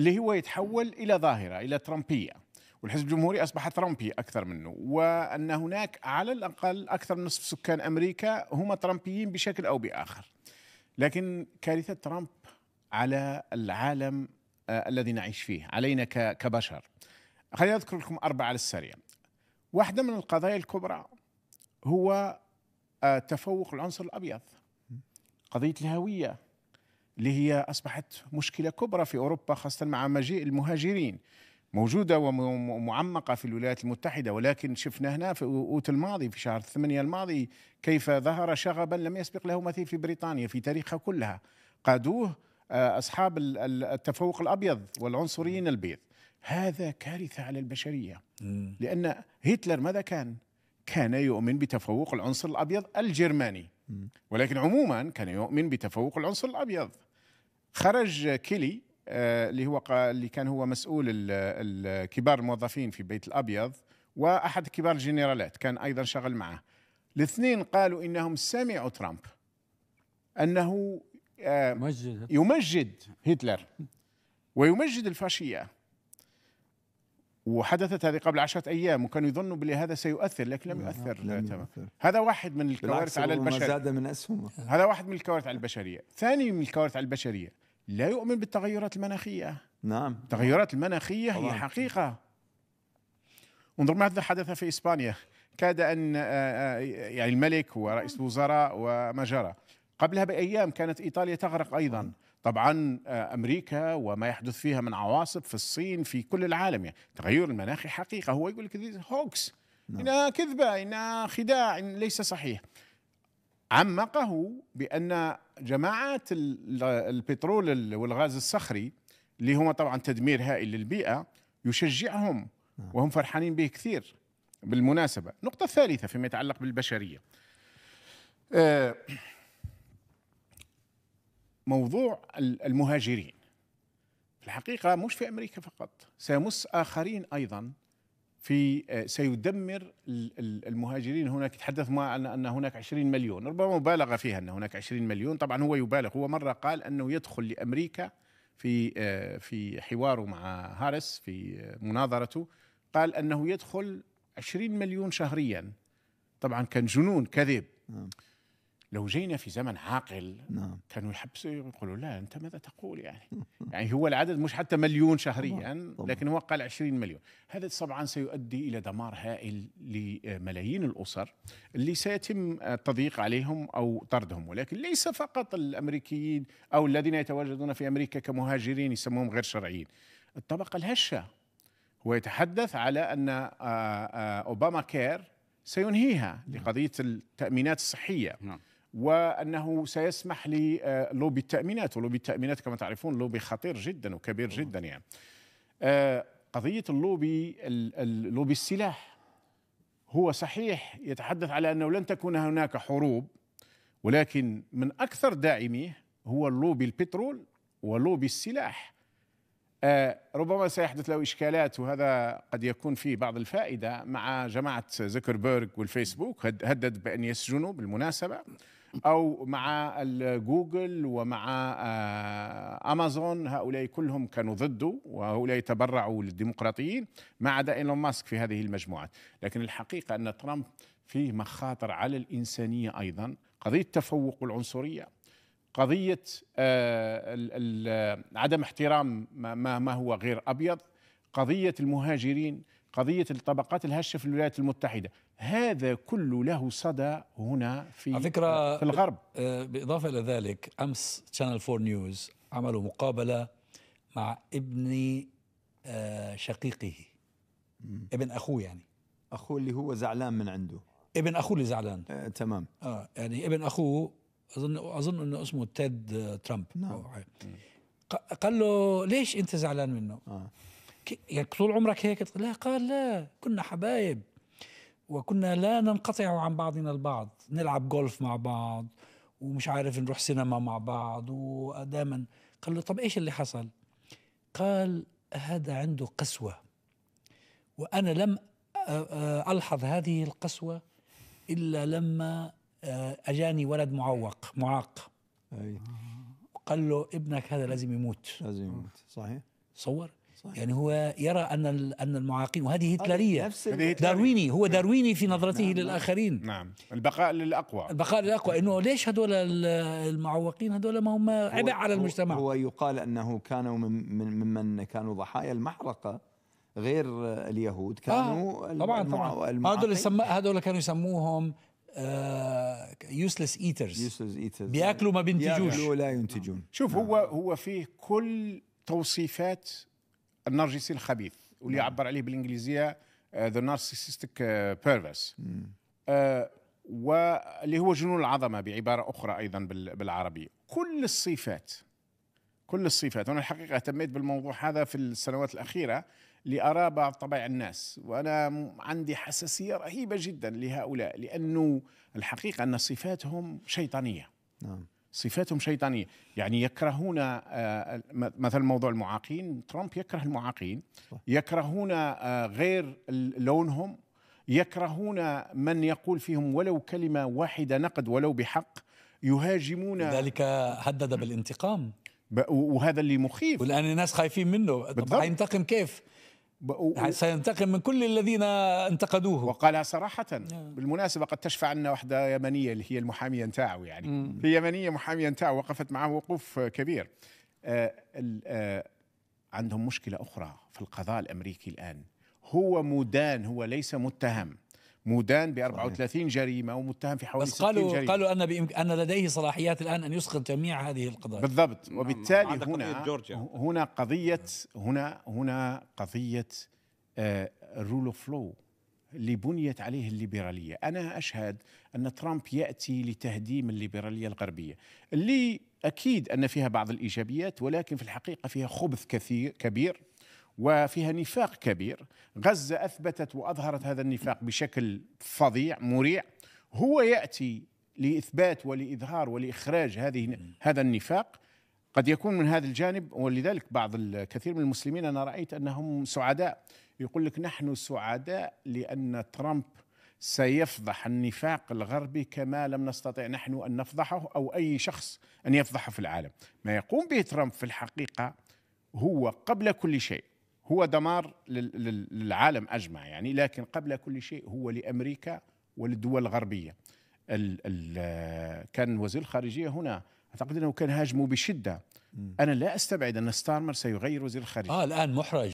اللي هو يتحول الى ظاهره الى ترامبيه والحزب الجمهوري اصبح ترامبي اكثر منه وان هناك على الاقل اكثر من نصف سكان امريكا هم ترامبيين بشكل او باخر لكن كارثه ترامب على العالم آه الذي نعيش فيه علينا كبشر خليني اذكر لكم اربعه على السريع واحده من القضايا الكبرى هو آه تفوق العنصر الابيض قضيه الهويه اللي هي أصبحت مشكلة كبرى في أوروبا خاصة مع مجيء المهاجرين موجودة ومعمقة في الولايات المتحدة ولكن شفنا هنا في أوت الماضي في شهر الثمانيه الماضي كيف ظهر شغبا لم يسبق له مثيل في بريطانيا في تاريخها كلها قادوه آه، أصحاب التفوق الأبيض والعنصريين البيض هذا كارثة على البشرية لأن هتلر ماذا كان؟ كان يؤمن بتفوق العنصر الأبيض الجرماني ولكن عموما كان يؤمن بتفوق العنصر الأبيض خرج كيلي آه، اللي هو اللي كان هو مسؤول الكبار الموظفين في بيت الابيض واحد كبار الجنرالات كان ايضا شغل معه الاثنين قالوا انهم سمعوا ترامب انه آه، يمجد هتلر ويمجد الفاشيه وحدثت هذه قبل عشرة أيام وكانوا يظنوا بلي هذا سيؤثر لكن لم يؤثر تمام هذا واحد من الكوارث على البشرية زاد من هذا واحد من الكوارث على البشرية ثاني من الكوارث على البشرية لا يؤمن بالتغيرات المناخية نعم التغيرات المناخية طبعا. هي حقيقة انظر ماذا حدث في إسبانيا كاد أن آه، آه، يعني الملك ورئيس الوزراء وما جرى قبلها بأيام كانت إيطاليا تغرق أيضا طبعا آه، امريكا وما يحدث فيها من عواصف في الصين في كل العالم يعني التغير المناخي حقيقه هو يقول لك هوكس نعم. انها كذبه انها خداع إن ليس صحيح عمقه بان جماعات البترول والغاز الصخري اللي هما طبعا تدمير هائل للبيئه يشجعهم نعم. وهم فرحانين به كثير بالمناسبه النقطه الثالثه فيما يتعلق بالبشريه آه، موضوع المهاجرين في الحقيقه مش في امريكا فقط سيمس اخرين ايضا في آه، سيدمر المهاجرين هناك تحدث مع أن هناك 20 مليون ربما مبالغة فيها أن هناك 20 مليون طبعا هو يبالغ هو مرة قال أنه يدخل لأمريكا في آه، في حواره مع هارس في مناظرته قال أنه يدخل 20 مليون شهريا طبعا كان جنون كذب نعم. لو جينا في زمن عاقل نعم. كانوا يحبسوا يقولوا لا انت ماذا تقول يعني يعني هو العدد مش حتى مليون شهريا لكن هو قال 20 مليون هذا طبعا سيؤدي الى دمار هائل لملايين الاسر اللي سيتم التضييق عليهم او طردهم ولكن ليس فقط الامريكيين او الذين يتواجدون في امريكا كمهاجرين يسموهم غير شرعيين الطبقه الهشه هو يتحدث على ان آه، آه، اوباما كير سينهيها لقضيه التامينات الصحيه نعم. وانه سيسمح للوبي آه، التامينات ولوبي التامينات كما تعرفون لوبي خطير جدا وكبير جدا يعني آه، قضيه اللوبي لوبي السلاح هو صحيح يتحدث على انه لن تكون هناك حروب ولكن من اكثر داعميه هو اللوبي البترول ولوبي السلاح آه، ربما سيحدث له اشكالات وهذا قد يكون فيه بعض الفائده مع جماعه زكربيرغ والفيسبوك هدد بان يسجنوا بالمناسبه او مع جوجل ومع آه، امازون هؤلاء كلهم كانوا ضده وهؤلاء تبرعوا للديمقراطيين ما عدا ايلون ماسك في هذه المجموعات لكن الحقيقه ان ترامب فيه مخاطر على الانسانيه ايضا قضيه تفوق العنصريه قضيه آه، آه، عدم احترام ما ما هو غير ابيض قضيه المهاجرين قضيه الطبقات الهشه في الولايات المتحده هذا كله له صدى هنا في على فكرة في الغرب آه، بالإضافة إلى ذلك أمس شانل 4 نيوز عملوا مقابلة مع ابن آه، شقيقه ابن أخوه يعني أخوه اللي هو زعلان من عنده ابن أخوه اللي زعلان آه، تمام آه يعني ابن أخوه أظن أظن أنه اسمه تيد آه، ترامب نعم قال له ليش أنت زعلان منه؟ آه. يعني طول عمرك هيك لا قال لا كنا حبايب وكنا لا ننقطع عن بعضنا البعض نلعب جولف مع بعض ومش عارف نروح سينما مع بعض ودائما قال له طب ايش اللي حصل قال هذا عنده قسوه وانا لم الحظ هذه القسوه الا لما آه، اجاني ولد معوق معاق قال له ابنك هذا لازم يموت لازم يموت صحيح تصور صحيح. يعني هو يرى ان ان المعاقين وهذه هتلريه نفس دارويني هو نعم. دارويني في نظرته نعم للاخرين نعم البقاء للاقوى البقاء للاقوى انه ليش هذول المعوقين هذول ما هم عبء على المجتمع هو يقال انه كانوا من, من ممن كانوا ضحايا المحرقه غير اليهود آه، كانوا آه طبعا طبعا هذول سم... هذول كانوا يسموهم يوسلس ايترز يوسلس ايترز بياكلوا ما بينتجوش بياكلوا لا ينتجون نعم. شوف هو هو فيه كل توصيفات النرجسي الخبيث واللي نعم. يعبر عليه بالانجليزيه ذا نارسيسستيك بيرفس واللي هو جنون العظمه بعباره اخرى ايضا بالعربي كل الصفات كل الصفات انا الحقيقه اهتميت بالموضوع هذا في السنوات الاخيره لارى بعض طبائع الناس وانا عندي حساسيه رهيبه جدا لهؤلاء لانه الحقيقه ان صفاتهم شيطانيه نعم صفاتهم شيطانيه يعني يكرهون آه، مثلا موضوع المعاقين ترامب يكره المعاقين يكرهون آه، غير لونهم يكرهون من يقول فيهم ولو كلمه واحده نقد ولو بحق يهاجمون ذلك هدد بالانتقام وهذا اللي مخيف والان الناس خايفين منه بالضبط. هينتقم كيف يعني سينتقم من كل الذين انتقدوه وقالها صراحة نعم. بالمناسبة قد تشفع عنا واحدة يمنية اللي هي المحامية نتاعو يعني مم. هي يمنية محامية نتاعو وقفت معه وقوف كبير آآ آه، آآ آه، عندهم مشكلة أخرى في القضاء الأمريكي الآن هو مدان هو ليس متهم مدان ب 34 جريمه ومتهم في حوالي بس قالوا 60 جريمه قالوا ان بإمك... ان لديه صلاحيات الان ان يسقط جميع هذه القضايا بالضبط نعم، وبالتالي هنا هنا قضيه هنا هنا قضيه الرول اوف لو اللي بنيت عليه الليبراليه، انا اشهد ان ترامب ياتي لتهديم الليبراليه الغربيه، اللي اكيد ان فيها بعض الايجابيات ولكن في الحقيقه فيها خبث كثير كبير وفيها نفاق كبير غزة أثبتت وأظهرت هذا النفاق بشكل فظيع مريع هو يأتي لإثبات ولإظهار ولإخراج هذه هذا النفاق قد يكون من هذا الجانب ولذلك بعض الكثير من المسلمين أنا رأيت أنهم سعداء يقول لك نحن سعداء لأن ترامب سيفضح النفاق الغربي كما لم نستطع نحن أن نفضحه أو أي شخص أن يفضحه في العالم ما يقوم به ترامب في الحقيقة هو قبل كل شيء هو دمار للعالم اجمع يعني لكن قبل كل شيء هو لامريكا وللدول الغربيه ال ال كان وزير الخارجيه هنا اعتقد انه كان هاجمه بشده انا لا استبعد ان ستارمر سيغير وزير الخارجيه اه الان محرج